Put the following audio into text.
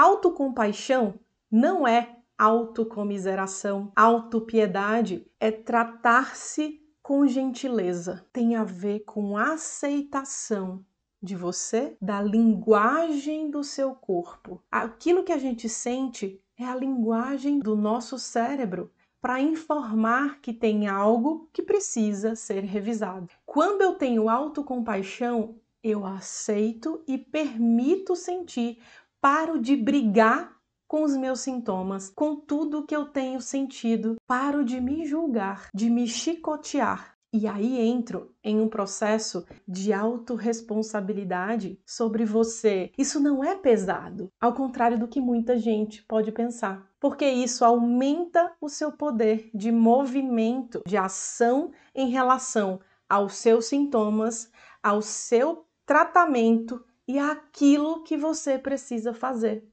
Autocompaixão não é autocomiseração. Autopiedade é tratar-se com gentileza. Tem a ver com aceitação de você, da linguagem do seu corpo. Aquilo que a gente sente é a linguagem do nosso cérebro para informar que tem algo que precisa ser revisado. Quando eu tenho autocompaixão, eu aceito e permito sentir, paro de brigar com os meus sintomas, com tudo que eu tenho sentido, paro de me julgar, de me chicotear. E aí entro em um processo de autorresponsabilidade sobre você. Isso não é pesado, ao contrário do que muita gente pode pensar, porque isso aumenta o seu poder de movimento, de ação em relação aos seus sintomas, ao seu tratamento e aquilo que você precisa fazer.